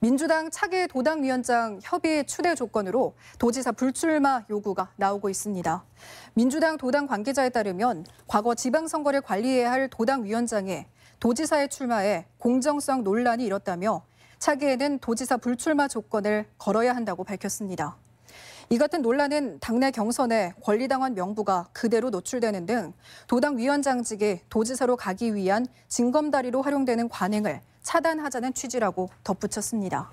민주당 차기 도당위원장 협의 의 추대 조건으로 도지사 불출마 요구가 나오고 있습니다. 민주당 도당 관계자에 따르면 과거 지방선거를 관리해야 할 도당위원장의 도지사의 출마에 공정성 논란이 일었다며 차기에는 도지사 불출마 조건을 걸어야 한다고 밝혔습니다. 이 같은 논란은 당내 경선에 권리당원 명부가 그대로 노출되는 등 도당 위원장직이 도지사로 가기 위한 징검다리로 활용되는 관행을 차단하자는 취지라고 덧붙였습니다.